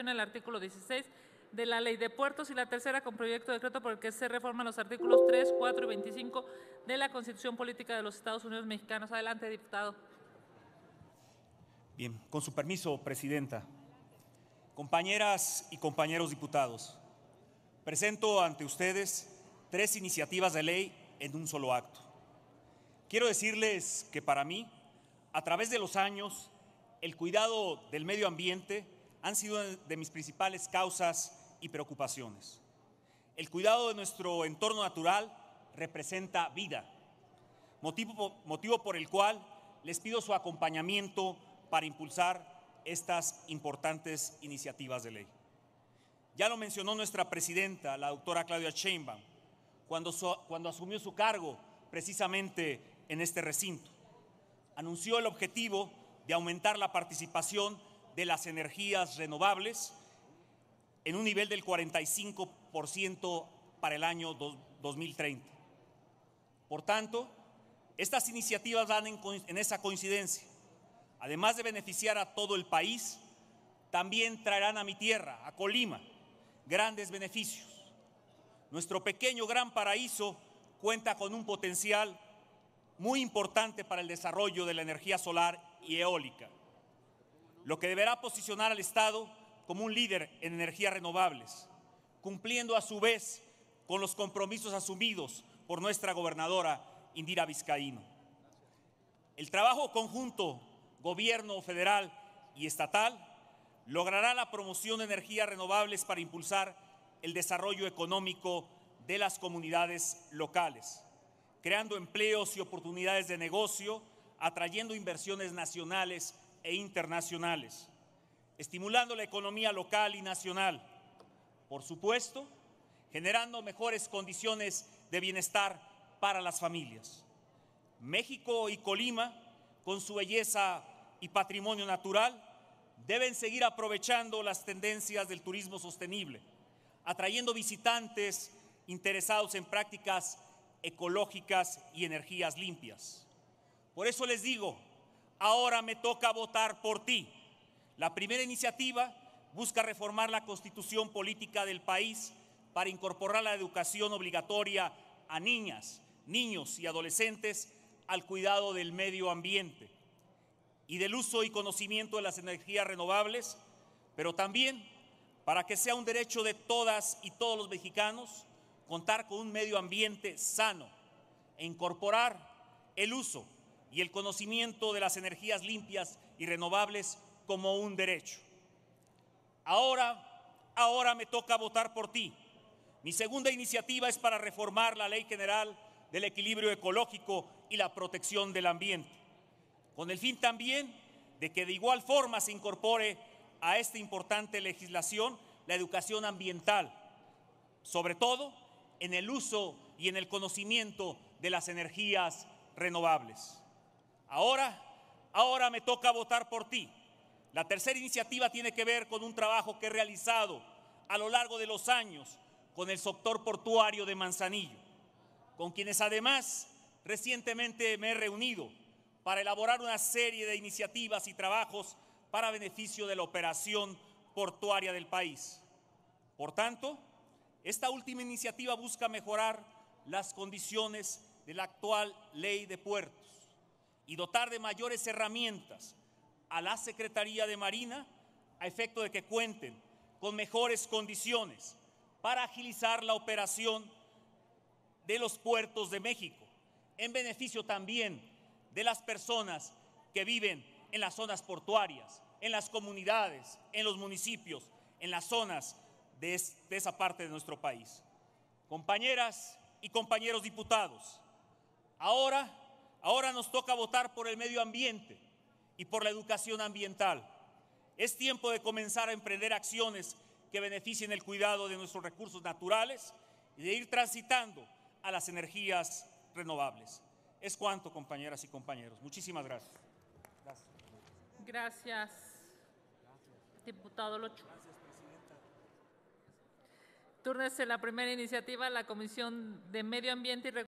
en el artículo 16 de la Ley de Puertos y la tercera con proyecto de decreto por el que se reforman los artículos 3, 4 y 25 de la Constitución Política de los Estados Unidos Mexicanos. Adelante, diputado. Bien, con su permiso, Presidenta. Compañeras y compañeros diputados, presento ante ustedes tres iniciativas de ley en un solo acto. Quiero decirles que para mí, a través de los años, el cuidado del medio ambiente han sido de mis principales causas y preocupaciones. El cuidado de nuestro entorno natural representa vida, motivo, por el cual les pido su acompañamiento para impulsar estas importantes iniciativas de ley. Ya lo mencionó nuestra presidenta, la doctora Claudia Sheinbaum, cuando, cuando asumió su cargo precisamente en este recinto. Anunció el objetivo de aumentar la participación de las energías renovables en un nivel del 45% para el año 2030. Por tanto, estas iniciativas van en, en esa coincidencia. Además de beneficiar a todo el país, también traerán a mi tierra, a Colima, grandes beneficios. Nuestro pequeño Gran Paraíso cuenta con un potencial muy importante para el desarrollo de la energía solar y eólica lo que deberá posicionar al Estado como un líder en energías renovables, cumpliendo a su vez con los compromisos asumidos por nuestra gobernadora Indira Vizcaíno. El trabajo conjunto gobierno federal y estatal logrará la promoción de energías renovables para impulsar el desarrollo económico de las comunidades locales, creando empleos y oportunidades de negocio, atrayendo inversiones nacionales e internacionales, estimulando la economía local y nacional, por supuesto, generando mejores condiciones de bienestar para las familias. México y Colima, con su belleza y patrimonio natural, deben seguir aprovechando las tendencias del turismo sostenible, atrayendo visitantes interesados en prácticas ecológicas y energías limpias. Por eso les digo, ahora me toca votar por ti. La primera iniciativa busca reformar la constitución política del país para incorporar la educación obligatoria a niñas, niños y adolescentes al cuidado del medio ambiente y del uso y conocimiento de las energías renovables, pero también para que sea un derecho de todas y todos los mexicanos contar con un medio ambiente sano e incorporar el uso y el conocimiento de las energías limpias y renovables como un derecho. Ahora, ahora me toca votar por ti. Mi segunda iniciativa es para reformar la Ley General del Equilibrio Ecológico y la Protección del Ambiente, con el fin también de que de igual forma se incorpore a esta importante legislación la educación ambiental, sobre todo en el uso y en el conocimiento de las energías renovables. Ahora, ahora me toca votar por ti. La tercera iniciativa tiene que ver con un trabajo que he realizado a lo largo de los años con el sector portuario de Manzanillo, con quienes además recientemente me he reunido para elaborar una serie de iniciativas y trabajos para beneficio de la operación portuaria del país. Por tanto, esta última iniciativa busca mejorar las condiciones de la actual ley de puertos y dotar de mayores herramientas a la Secretaría de Marina a efecto de que cuenten con mejores condiciones para agilizar la operación de los puertos de México, en beneficio también de las personas que viven en las zonas portuarias, en las comunidades, en los municipios, en las zonas de, esa parte de nuestro país. Compañeras y compañeros diputados, ahora Ahora nos toca votar por el medio ambiente y por la educación ambiental. Es tiempo de comenzar a emprender acciones que beneficien el cuidado de nuestros recursos naturales y de ir transitando a las energías renovables. Es cuanto, compañeras y compañeros. Muchísimas gracias. Gracias. Diputado la primera iniciativa, la Comisión de Medio Ambiente y